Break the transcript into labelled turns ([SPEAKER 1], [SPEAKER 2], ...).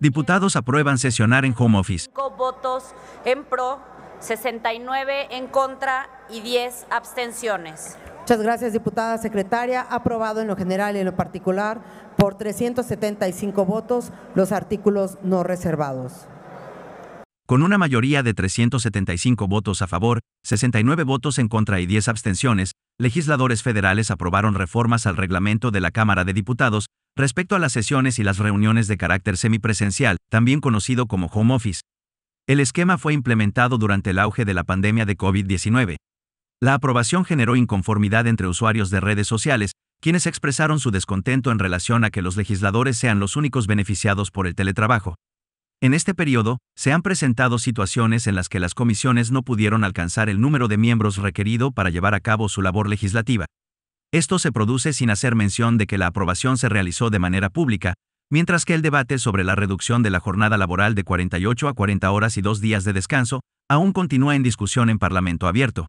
[SPEAKER 1] Diputados aprueban sesionar en home office.
[SPEAKER 2] Votos en pro, 69 en contra y 10 abstenciones.
[SPEAKER 3] Muchas gracias, diputada secretaria. Aprobado en lo general y en lo particular por 375 votos los artículos no reservados.
[SPEAKER 1] Con una mayoría de 375 votos a favor, 69 votos en contra y 10 abstenciones, legisladores federales aprobaron reformas al reglamento de la Cámara de Diputados respecto a las sesiones y las reuniones de carácter semipresencial, también conocido como home office. El esquema fue implementado durante el auge de la pandemia de COVID-19. La aprobación generó inconformidad entre usuarios de redes sociales, quienes expresaron su descontento en relación a que los legisladores sean los únicos beneficiados por el teletrabajo. En este periodo, se han presentado situaciones en las que las comisiones no pudieron alcanzar el número de miembros requerido para llevar a cabo su labor legislativa. Esto se produce sin hacer mención de que la aprobación se realizó de manera pública, mientras que el debate sobre la reducción de la jornada laboral de 48 a 40 horas y dos días de descanso aún continúa en discusión en Parlamento abierto.